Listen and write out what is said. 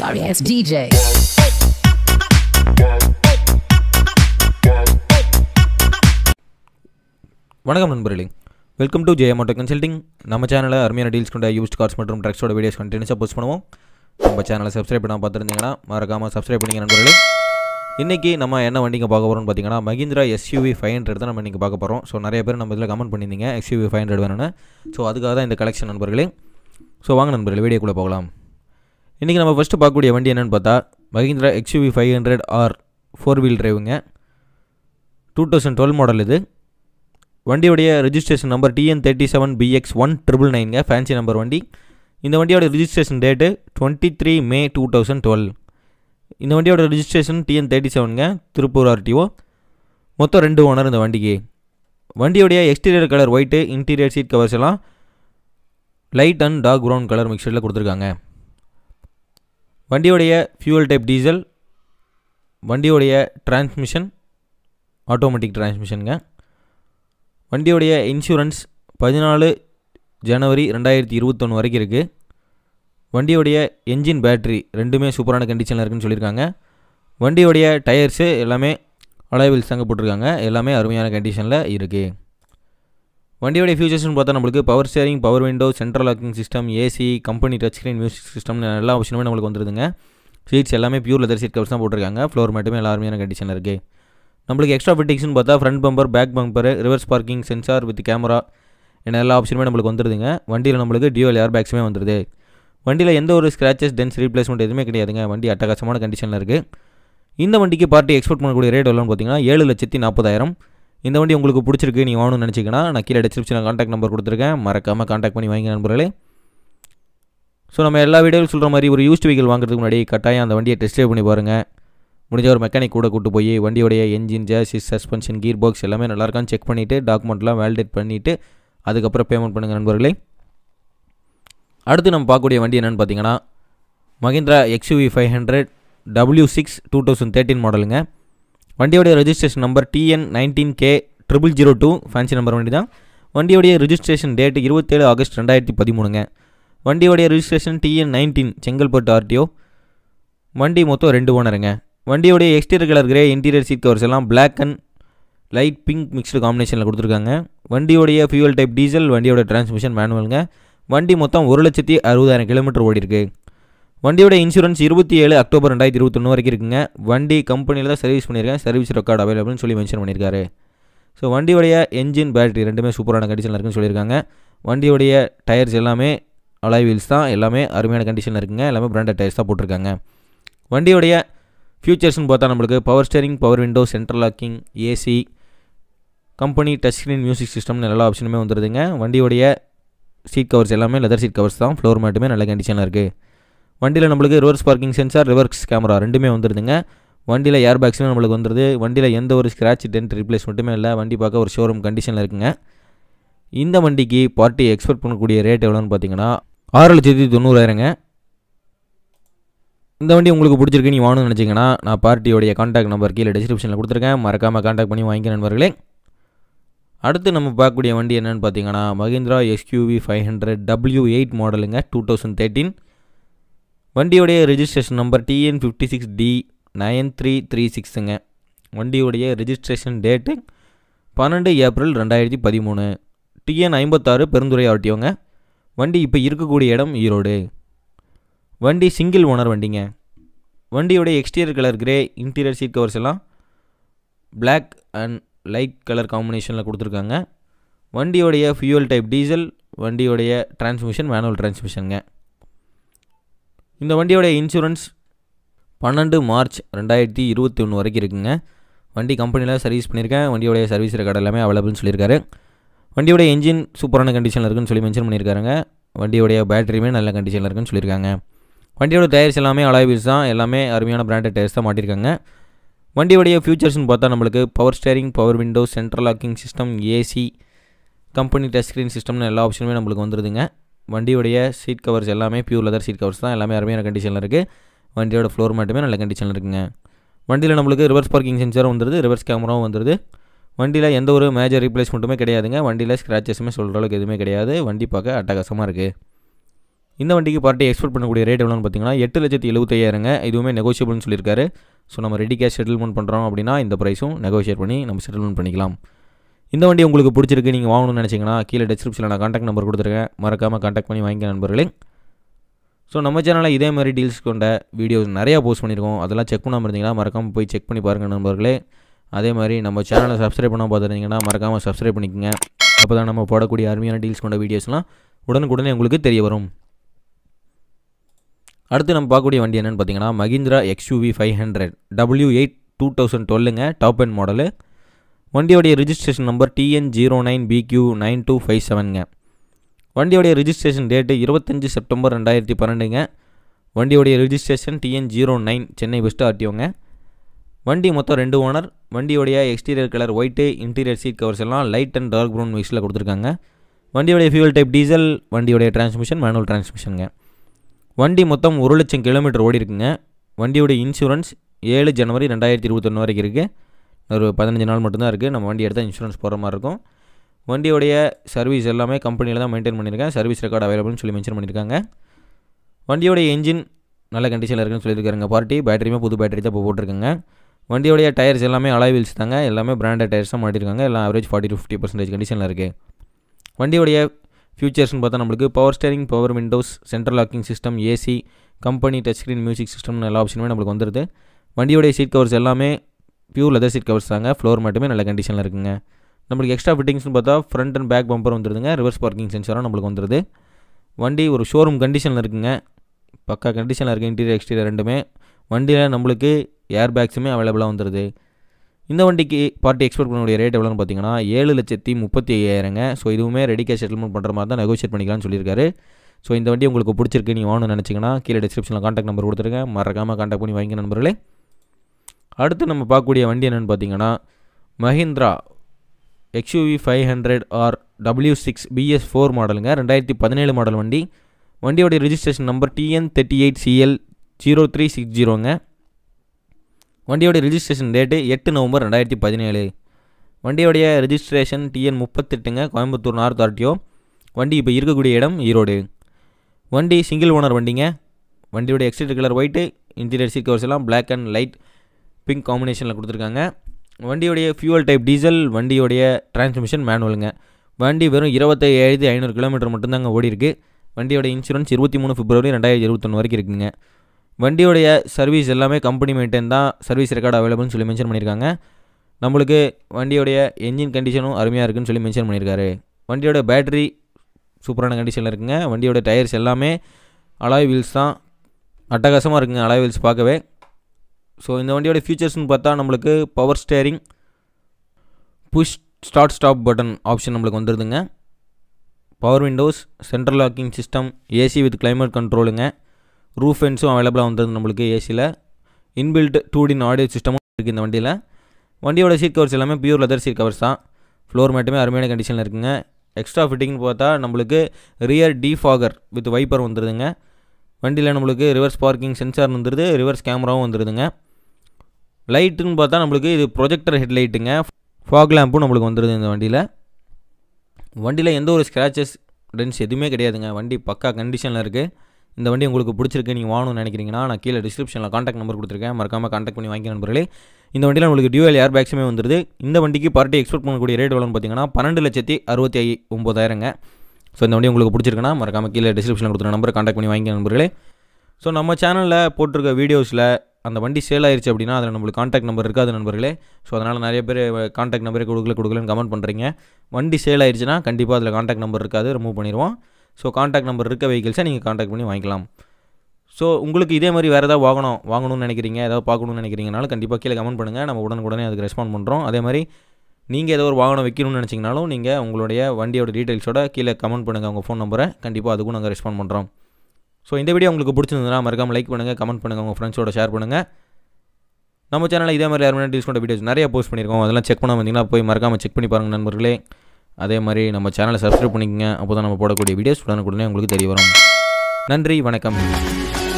sorry ass DJ. வணக்கம் நண்பர்களே welcome to Jayam auto consulting நம்ம சேனலில் அருமையான டீல்ஸ் கொண்ட யூஸ்ட் கார்ஸ் மற்றும் ட்ரக்ஸோட வீடியோஸ் கண்டினியூஸாக போஸ்ட் பண்ணுவோம் நம்ம சேனலை சப்ஸ்கிரைப் பண்ணால் பார்த்துருந்தீங்கன்னா மறக்காமல் சப்ஸ்கிரைப் பண்ணிங்க நண்பர்களே இன்றைக்கி நம்ம என்ன வண்டிங்க பார்க்க போகிறோம்னு பார்த்தீங்கன்னா மஹிந்திரா எஸ்யூவி ஃபைவ் ஹண்ட்ரட் தான் நம்ம இன்றைக்கி பார்க்க போகிறோம் ஸோ நிறைய பேர் நம்ம இதில் கமெண்ட் பண்ணியிருந்தீங்க எஸ்யூவி ஃபைவ் ஹண்ட்ரட் வேணும்னு ஸோ அதுக்காக தான் இந்த கலெக்ஷன் நண்பர்களே ஸோ வாங்க நண்பர்களே வீடியோக்குள்ளே போகலாம் இன்றைக்கி நம்ம ஃபஸ்ட்டு பார்க்கக்கூடிய வண்டி என்னென்னு பார்த்தா Mahindra XUV five hundred R four wheel டிரைவுங்க டூ தௌசண்ட் டுவெல் மாடல் இது வண்டியுடைய registration number TN thirty seven BX one triple நைனுங்க ஃபேன்சி நம்பர் வண்டி இந்த வண்டியோட registration date twenty three May two thousand twelve இந்த வண்டியோட ரிஜிஸ்ட்ரேஷன் டிஎன் தேர்ட்டி செவனுங்க திருப்பூர் ஆர்டிஓ மொத்தம் ரெண்டு ஓனர் இந்த வண்டிக்கு வண்டியுடைய exterior colour white interior seat covers எல்லாம் light and dark brown colour மிக்சரில் கொடுத்துருக்காங்க வண்டியோடைய ஃபியூவல் டைப் டீசல் வண்டியோடைய டிரான்ஸ்மிஷன் ஆட்டோமேட்டிக் டிரான்ஸ்மிஷனுங்க வண்டியோடைய இன்சூரன்ஸ் பதினாலு ஜனவரி ரெண்டாயிரத்தி இருபத்தொன்று வரைக்கும் இருக்குது வண்டியோடைய என்ஜின் பேட்ரி ரெண்டுமே சூப்பரான கண்டிஷனில் இருக்குன்னு சொல்லியிருக்காங்க வண்டியோடைய டயர்ஸு எல்லாமே அலைவில்ஸ் தாங்க போட்டிருக்காங்க எல்லாமே அருமையான கண்டிஷனில் இருக்குது வண்டியோடைய ஃபியூச்சர்ஸ்னு பார்த்தா நம்மளுக்கு power steering power window central locking system AC company touch screen music system எல்லா ஆப்ஷனுமே நம்மளுக்கு வந்துருதுங்க சீட்ஸ் எல்லாமே பியூர் லெதர் சீட் கவர்ஸ் தான் போட்டிருக்காங்க ஃப்ளோர் மட்டுமே எல்லாருமே கண்டிஷன் இருக்குது நம்மளுக்கு எக்ஸ்ட்ரா ஃபிட்டிங்ஸ்னு பார்த்தா front bumper back bumper reverse parking sensor with camera என்ன எல்லா ஆப்ஷனுமே நம்மளுக்கு வந்துருதுங்க வண்டியில் நம்மளுக்கு டியூவல் ஏர் பேக்ஸுமே வந்துருது வண்டியில் எந்த ஒரு ஸ்க்ராச்சஸ் டென்ஸ் ரீப்ளேஸ்மெண்ட் எதுவுமே கிடையாதுங்க வண்டி அட்டகாசமான கண்டிஷனில் இருக்குது இந்த வண்டிக்கு பார்ட்டி எக்ஸ்போர்ட் பண்ணக்கூடிய ரேட் எவ்வளோன்னு பார்த்தீங்கன்னா ஏழு லட்சத்தி நாற்பதாயிரம் இந்த வண்டி உங்களுக்கு பிடிச்சிருக்கு நீங்கள் வாங்கணும்னு நினச்சிங்கன்னா நான் கீழே டிஸ்கிரிப்ஷனில் காண்டாக்ட் நம்பர் கொடுத்துருக்கேன் மறக்காமல் காண்டாக்ட் பண்ணி வாங்கி நண்பர்களே ஸோ நம்ம எல்லா வீடியோவில் சொல்கிற மாதிரி ஒரு யூஸ்ட் வெஹிக்கிள் வாங்குறதுக்கு முன்னாடி கட்டாயம் அந்த வண்டியை டெஸ்ட் ட்ரைவ் பண்ணி பாருங்கள் முடிஞ்ச ஒரு மெக்கானிக் கூட கூட்டு போய் வண்டியோடைய engine chassis suspension gear box எல்லாமே நல்லாயிருக்கான்னு செக் பண்ணிவிட்டு டாக்குமெண்ட்லாம் வேலிடேட் பண்ணிவிட்டு அதுக்கப்புறம் பேமெண்ட் பண்ணுங்கள் நண்பர்களே அடுத்து நம்ம பார்க்கக்கூடிய வண்டி என்னென்னு பார்த்தீங்கன்னா Mahindra XUV five hundred W six two thousand thirteen மாடலுங்க வண்டியோடைய registration number TN nineteen K triple zero two fancy number வண்டி தான் வண்டியோடைய ரிஜிஸ்ட்ரேஷன் டேட்டு இருபத்தேழு ஆகஸ்ட் ரெண்டாயிரத்தி பதிமூணுங்க வண்டியோடைய registration TN nineteen Chengalpattu RTO வண்டி மொத்தம் ரெண்டு ஓனருங்க வண்டியோடைய exterior colour grey interior seat covers எல்லாம் black and light pink mixed காம்பினேஷனில் கொடுத்துருக்காங்க வண்டியோடைய ஃபியூவல் டைப் டீசல் வண்டியோட டிரான்ஸ்மிஷன் மேனுவலுங்க வண்டி மொத்தம் ஒரு லட்சத்தி அறுபதாயிரம் கிலோமீட்டர் ஓடி இருக்குது வண்டியோட இன்சூரன்ஸ் இருபத்தி ஏழு அக்டோபர் ரெண்டாயிரத்தி இருபத்தொன்று வரைக்கும் இருக்குங்க வண்டி கம்பெனியில் தான் சர்வீஸ் பண்ணியிருக்கேன் சர்வீஸ் ரெக்கார்டு அவைலபிள்னு சொல்லி மென்ஷன் பண்ணியிருக்காரு ஸோ வண்டியோடைய என்ஜின் பேட்டரி ரெண்டுமே சூப்பரான கண்டிஷனில் இருக்குன்னு சொல்லியிருக்காங்க வண்டியோடைய டயர்ஸ் எல்லாமே அலாய் வீல்ஸ் தான் எல்லாமே அருமையான கண்டிஷனில் இருக்குங்க எல்லாமே பிராண்டட் டயர்ஸ் தான் போட்டிருக்காங்க வண்டியோடைய ஃபியூச்சர்ஸ்னு பார்த்தா நம்மளுக்கு power steering power window central locking AC company touch screen music சிஸ்டம்னு எல்லா ஆப்ஷனுமே வந்துடுதுங்க வண்டியோடைய சீட் கவர்ஸ் எல்லாமே லெதர் சீட் கவர்ஸ் தான் ஃப்ளோர் மேட்டுமே நல்ல கண்டிஷனில் இருக்குது வண்டியில் நம்மளுக்கு reverse parking sensor reverse camera ரெண்டுமே வந்துடுதுங்க வண்டியில் ஏர் பேக்ஸுமே நம்மளுக்கு வந்துருது வண்டியில் எந்த ஒரு ஸ்க்ராட்ச் டென்ட் மட்டுமே இல்லை வண்டி பார்க்க ஒரு ஷோரூம் கண்டிஷனில் இருக்குங்க இந்த வண்டிக்கு பார்ட்டி எக்ஸ்பெக்ட் பண்ணக்கூடிய ரேட் எவ்வளோன்னு பார்த்தீங்கன்னா ஆறு லட்சத்தி தொண்ணூறாயிரங்க இந்த வண்டி உங்களுக்கு பிடிச்சிருக்கு நீ வாங்கணும்னு நினச்சிங்கன்னா நான் பார்ட்டியோடைய காண்டாக்ட் நம்பர் கீழே டிஸ்கிரிப்ஷனில் கொடுத்துருக்கேன் மறக்காமல் காண்டாக்ட் பண்ணி வாங்கிக்க நண்பர்களே அடுத்து நம்ம பார்க்கக்கூடிய வண்டி என்னென்னு பார்த்தீங்கன்னா மஹிந்திரா எஸ்கியூவி ஃபைவ் ஹண்ட்ரட் டபிள்யூ எயிட் மாடலுங்க டூ தௌசண்ட் தேர்ட்டின் வண்டியுடைய registration number TN fifty six D nine three three சிக்ஸுங்க வண்டியுடைய ரிஜிஸ்ட்ரேஷன் டேட்டு பன்னெண்டு ஏப்ரல் ரெண்டாயிரத்தி பதிமூணு டிஎன் ஐம்பத்தாறு பெருந்துறை ஆட்டியோங்க வண்டி இப்போ இருக்கக்கூடிய இடம் ஈரோடு வண்டி சிங்கிள் ஓனர் வண்டிங்க வண்டியோடைய exterior colour grey interior seat covers எல்லாம் பிளாக் அண்ட் லைட் கலர் காம்பினேஷனில் கொடுத்துருக்காங்க வண்டியோடைய ஃபியூவல் டைப் டீசல் வண்டியோடைய டிரான்ஸ்மிஷன் மேனுவல் டிரான்ஸ்மிஷனுங்க இந்த வண்டியோடைய இன்சூரன்ஸ் பன்னெண்டு மார்ச் ரெண்டாயிரத்தி இருபத்தி ஒன்று வரைக்கும் இருக்குங்க வண்டி கம்பெனியில் சர்வீஸ் பண்ணியிருக்கேன் வண்டியோடைய சர்வீஸ் ரெக்கார்ட் எல்லாமே அவைலபிள்னு சொல்லியிருக்காரு வண்டியோட இன்ஜின் சூப்பரான கண்டிஷனில் இருக்குன்னு சொல்லி மென்ஷன் பண்ணியிருக்காருங்க வண்டியோடைய பேட்டரியுமே நல்ல கண்டிஷனில் இருக்குன்னு சொல்லியிருக்காங்க வண்டியோட டயர்ஸ் எல்லாமே அலாய்பிள்ஸ் தான் எல்லாமே அருமையான பிராண்டட் டயர்ஸ் தான் மாட்டியிருக்காங்க வண்டியோடைய ஃபியூச்சர்ஸ்னு பார்த்தா நம்மளுக்கு power steering power windows central locking system AC company touch screen சிஸ்டம்னு எல்லா ஆப்ஷனுமே நம்மளுக்கு வந்துருதுங்க வண்டியோடைய சீட் கவர்ஸ் எல்லாமே பியூர் லெதர் சீட் கவர்ஸ் தான் எல்லாமே அருமையான கண்டிஷனில் இருக்குது வண்டியோட ஃப்ளோர் மட்டுமே நல்ல கண்டிஷனில் இருக்குங்க வண்டியில் நம்மளுக்கு ரிவர்ஸ் பார்க்கிங் சென்சரும் வந்துருது ரிவர்ஸ் கேமராவும் வந்துடுது வண்டியில் எந்த ஒரு மேஜர் ரீப்ளேஸ்மெண்ட்டுமே கிடையாதுங்க வண்டியில் ஸ்க்ராச்சஸுமே சொல்கிற அளவுக்கு எதுவுமே கிடையாது வண்டி பார்க்க அட்டகாசமாக இருக்குது இந்த வண்டிக்கு பார்ட்டி எக்ஸ்போர்ட் பண்ணக்கூடிய ரேட் எவ்வளோன்னு பார்த்தீங்கன்னா எட்டு லட்சத்தி எழுபத்தையாயிரங்க இதுவுமே நெகோஷியபிள்னு சொல்லியிருக்காரு ஸோ நம்ம ரெடி கேஷ் செட்டில்மெண்ட் பண்ணுறோம் அப்படின்னா இந்த ப்ரைஸும் நெகோஷியேட் பண்ணி நம்ம செட்டில்மெண்ட் பண்ணிக்கலாம் இந்த வண்டி உங்களுக்கு பிடிச்சிருக்கு நீங்கள் வாங்கணும்னு நினச்சிங்கன்னா கீழே டிஸ்கிரிப்ஷனில் நான் காண்டாக்ட் நம்பர் கொடுத்துருக்கேன் மறக்காமல் காண்டாக்ட் பண்ணி வாங்கிக்க நண்பர்களே ஸோ நம்ம சேனலில் இதே மாதிரி டீல்ஸ் கொண்ட வீடியோஸ் நிறையா போஸ்ட் பண்ணியிருக்கோம் அதெல்லாம் செக் பண்ணாமல் இருந்தீங்கன்னா மறக்காமல் போய் செக் பண்ணி பாருங்கள் நண்பர்களே அதே மாதிரி நம்ம சேனலை சப்ஸ்கிரைப் பண்ணால் பார்த்துருந்தீங்கன்னா மறக்காமல் சப்ஸ்கிரைப் பண்ணிக்கங்க அப்போ தான் நம்ம போடக்கூடிய அருமையான டீல்ஸ் கொண்ட வீடியோஸ்லாம் உடனுக்குடனே உங்களுக்கு தெரிய வரும் அடுத்து நம்ம பார்க்கக்கூடிய வண்டி என்னென்னு பார்த்தீங்கன்னா Mahindra XUV five hundred W eight two thousand டுவெல்லுங்க டாப் அண்ட் மாடலு வண்டியோடைய registration number TN zero nine BQ nine two five செவனுங்க வண்டியோடைய ரிஜிஸ்ட்ரேஷன் டேட்டு இருபத்தஞ்சி செப்டம்பர் ரெண்டாயிரத்தி பன்னெண்டுங்க வண்டியோடைய registration TN zero nine Chennai west ஆர்டிஓங்க வண்டி மொத்தம் ரெண்டு ஓனர் வண்டியோடைய exterior colour white interior seat covers எல்லாம் லைட் அண்ட் டார்க் ப்ரௌன் மிக்ஸில் கொடுத்துருக்காங்க வண்டியோடைய ஃபியூல் டைப் டீசல் வண்டியோடைய டிரான்ஸ்மிஷன் மேனுவல் டிரான்ஸ்மிஷனுங்க வண்டி மொத்தம் ஒரு லட்சம் கிலோமீட்டர் ஓடி இருக்குங்க வண்டியோடைய இன்சூரன்ஸ் ஏழு ஜனவரி ரெண்டாயிரத்தி இருபத்தொன்று வரைக்கும் இருக்குது ஒரு பதினஞ்சு நாள் மட்டும்தான் இருக்குது நம்ம வண்டி எடுத்தால் இன்சூரன்ஸ் போகிற மாதிரி இருக்கும் வண்டியோடைய சர்வீஸ் எல்லாமே கம்பெனியில் தான் மெயின்டைன் பண்ணியிருக்கேன் சர்வீஸ் ரெக்கார்டு அவைலபிள்னு சொல்லி மென்ஷன் பண்ணியிருக்காங்க வண்டியோடைய என்ஜின் நல்ல கண்டிஷனில் இருக்குன்னு சொல்லியிருக்காருங்க பார்ட்டி பேட்டரியுமே புது பேட்டரி தான் இப்போ போட்டிருக்காங்க வண்டியோடைய டயர்ஸ் எல்லாமே அலாய் வீல்ஸ் தாங்க எல்லாமே பிராண்டட் டயர்ஸ் தான் மாட்டிருக்காங்க எல்லாம் average forty to fifty percentage கண்டிஷனில் இருக்குது வண்டியோடைய ஃபியூச்சர்ஸ்னு பார்த்தா நம்மளுக்கு power steering power windows central locking system AC company touch screen music சிஸ்டம்னு எல்லா ஆப்ஷனுமே நம்மளுக்கு வந்துடுது வண்டியோடைய சீட் கவர்ஸ் எல்லாமே பியூர் லெதர் சீட் கவர்ஸ் தாங்க ஃப்ளோர் மட்டுமே நல்ல கண்டிஷனில் இருக்குங்க நம்மளுக்கு எக்ஸ்ட்ரா ஃபிட்டிங்ஸ்னு பார்த்தா ஃப்ரண்ட் அண்ட் பேக் பம்பர் வந்துருதுங்க ரிவர்ஸ் பார்க்கிங் சென்சரும் நம்மளுக்கு வந்துடுது வண்டி ஒரு ஷோரூம் கண்டிஷனில் இருக்குங்க பக்கா கண்டிஷனில் இருக்குது இன்டீரியர் எக்ஸ்டீரியர் ரெண்டுமே வண்டியில் நம்மளுக்கு ஏர் பேக்ஸுமே அவைலபிளாக வந்துருது இந்த வண்டிக்கு பார்ட்டி எக்ஸ்போர்ட் பண்ணக்கூடிய ரேட் எவ்வளோன்னு பார்த்தீங்கன்னா ஏழு லட்சத்தி முப்பத்தி ஐயாயிரங்க ஸோ இதுவுமே ரெடி கேஷ் செட்டில்மெண்ட் பண்ணுற மாதிரி தான் நெகோஷியேட் பண்ணிக்கலாம்னு சொல்லியிருக்காரு ஸோ இந்த வண்டி உங்களுக்கு பிடிச்சிருக்கு நீ வாங்கணும்னு நினச்சிங்கன்னா கீழே டிஸ்கிரிப்ஷனில் காண்டாக்ட் நம்பர் கொடுத்துருங்க மறக்காமல் காண்டாக்ட் பண்ணி வாங்கிக்க நண்பர்களே அடுத்து நம்ம பார்க்கக்கூடிய வண்டி என்னென்னு பார்த்தீங்கன்னா Mahindra XUV five hundred R W six BS four மாடலுங்க ரெண்டாயிரத்தி பதினேழு மாடல் வண்டி வண்டியோடைய registration number TN thirty eight CL zero three six ஜீரோங்க வண்டியோடைய ரிஜிஸ்ட்ரேஷன் டேட்டு எட்டு நவம்பர் ரெண்டாயிரத்தி பதினேழு வண்டியோடைய ரிஜிஸ்ட்ரேஷன் டிஎன் முப்பத்தெட்டுங்க கோயம்புத்தூர் நார்த் ஆர்டிஓ வண்டி இப்போ இருக்கக்கூடிய இடம் ஈரோடு வண்டி சிங்கிள் ஓனர் வண்டிங்க வண்டியோடைய exterior colour white interior seat covers எல்லாம் பிளாக் அண்ட் லைட் பிங்க் காம்பினேஷனில் கொடுத்துருக்காங்க வண்டியுடைய ஃபியூவல் டைப் டீசல் வண்டியோடைய டிரான்ஸ்மிஷன் மேனுவலுங்க வண்டி வெறும் ஏழு ஐநூறு கிலோமீட்டர் மட்டும்தாங்க ஓடி இருக்குது வண்டியோடய இன்சூரன்ஸ் இருபத்தி மூணு பிப்ரவரி ரெண்டாயிரத்தி இருபத்தொன்று வரைக்கும் இருக்குங்க வண்டியோடைய சர்வீஸ் எல்லாமே கம்பெனி மெயின்டைன் தான் சர்வீஸ் ரெக்கார்டு அவைலபிள்னு சொல்லி மென்ஷன் பண்ணியிருக்காங்க நம்மளுக்கு வண்டியோடைய என்ஜின் கண்டிஷனும் அருமையாக இருக்குன்னு சொல்லி மென்ஷன் பண்ணியிருக்காரு வண்டியோட பேட்டரி சூப்பரான கண்டிஷனில் இருக்குங்க வண்டியோட டயர்ஸ் எல்லாமே அலாய் வீல்ஸ் தான் அட்டகாசமாக இருக்குங்க அலாய் வீல்ஸ் பார்க்கவே ஸோ இந்த வண்டியோட ஃபியூச்சர்ஸ்னு பார்த்தா நம்மளுக்கு power steering push start stop button option நம்மளுக்கு வந்துடுதுங்க power windows central locking system AC with climate கண்ட்ரோலுங்க ரூஃப் ஃபென்ஸும் அவைலபிளாக வந்துருது நம்மளுக்கு ஏசியில் இன்பில்ட் டூ டின் ஆடியோ சிஸ்டமும் இருக்குது இந்த வண்டியில் வண்டியோட சீட் கவர்ஸ் எல்லாமே பியூர் லெதர் சீட் கவர்ஸ் தான் ஃப்ளோர் மேட்டுமே அருமையான கண்டிஷனில் இருக்குங்க எக்ஸ்ட்ரா ஃபிட்டிங்னு பார்த்தா நம்மளுக்கு ரியர் டிஃபாகர் வித் வைப்பர் வந்துடுதுங்க வண்டியில் நம்மளுக்கு ரிவர்ஸ் பார்க்கிங் சென்சார் வந்துடுது ரிவர்ஸ் கேமராவும் வந்துடுதுங்க லைட்டுன்னு பார்த்தா நம்மளுக்கு இது ப்ரொஜெக்டர் ஹெட்லைட்டுங்க ஃபாக் லேம்பும் நம்மளுக்கு வந்துடுது இந்த வண்டியில் வண்டியில் எந்த ஒரு ஸ்க்ராச்சஸ் டென்ஸ் எதுவுமே கிடையாதுங்க வண்டி பக்கா கண்டிஷனில் இருக்குது இந்த வண்டி உங்களுக்கு பிடிச்சிருக்கு நீங்கள் வாங்கணும்னு நினைக்கிறீங்கன்னா நான் கீழே டிஸ்கிரிப்ஷனில் காண்டாக்ட் நம்பர் கொடுத்துருக்கேன் மறக்காமல் காண்டாக்ட் பண்ணி வாங்கிக்க நண்பர்களே இந்த வண்டியில் உங்களுக்கு டியூஎல் ஏர் பேக்ஸுமே வந்துடுது இந்த வண்டிக்கு பார்ட்டி எக்ஸ்போர்ட் பண்ணக்கூடிய ரேட் எவ்வளோன்னு பார்த்தீங்கன்னா பன்னெண்டு லட்சத்தி அறுபத்தி ஒம்பதாயிரங்க ஸோ இந்த வண்டி உங்களுக்கு பிடிச்சிருக்குன்னா மறக்காமல் கீழே டிஸ்கிரிப்ஷனில் கொடுத்துருக்க நம்பர் காண்டாக்ட் பண்ணி வாங்கிக்க நண்பர்களே ஸோ நம்ம சேனலில் போட்டிருக்க வீடியோஸில் அந்த வண்டி சேல் ஆயிடுச்சு அப்படின்னா அதில் நம்மளுக்கு காண்டாக்ட் நம்பர் இருக்காது நண்பர்களே ஸோ அதனால் நிறைய பேர் காண்டாக்ட் நம்பரே கொடுக்கல கொடுக்கலன்னு கமெண்ட் பண்ணுறீங்க வண்டி சேல் ஆயிடுச்சுன்னா கண்டிப்பாக அதில் காண்டாக்ட் நம்பர் இருக்காது ரிமூவ் பண்ணிடுவோம் ஸோ காண்டாக்ட் நம்பர் இருக்க வெஹிக்கிள்ஸை நீங்கள் காண்டாக்ட் பண்ணி வாங்கிக்கலாம் ஸோ உங்களுக்கு இதே மாதிரி வேறு ஏதாவது வாங்கணும் வாங்கணும்னு நினைக்கிறீங்க ஏதாவது பார்க்கணும்னு நினைக்கிறீங்கனாலும் கண்டிப்பாக கீழே கமெண்ட் பண்ணுங்கள் நம்ம உடனுக்குடனே அதுக்கு ரெஸ்பாண்ட் பண்ணுறோம் அதே மாதிரி நீங்கள் ஏதோ ஒரு வாகனம் வைக்கணும்னு நினச்சிங்கனாலும் நீங்கள் உங்களுடைய வண்டியோட டீட்டெயில்ஸோட கீழே கமெண்ட் பண்ணுங்கள் உங்கள் ஃபோன் நம்பரை கண்டிப்பாக அதுக்கும் நாங்கள் ரெஸ்பாண்ட் பண்ணுறோம் ஸோ இந்த வீடியோ உங்களுக்கு பிடிச்சிருந்ததுன்னா மறக்காமல் லைக் பண்ணுங்கள் கமெண்ட் பண்ணுங்கள் உங்கள் ஃப்ரெண்ட்ஸோட ஷேர் பண்ணுங்கள் நம்ம சேனலில் இதே மாதிரி யாரும் டிஸ்கவுண்ட் வீடியோஸ் நிறைய போஸ்ட் பண்ணியிருக்கோம் அதெல்லாம் செக் பண்ண வந்தீங்கன்னா போய் மறக்காமல் செக் பண்ணி பாருங்கள் நண்பர்களே அதே மாதிரி நம்ம சேனலை சப்ஸ்கிரைப் பண்ணிக்கோங்க அப்போ தான் நம்ம போடக்கூடிய வீடியோஸ் உடனே உங்களுக்கு தெரிய வரும் நன்றி வணக்கம்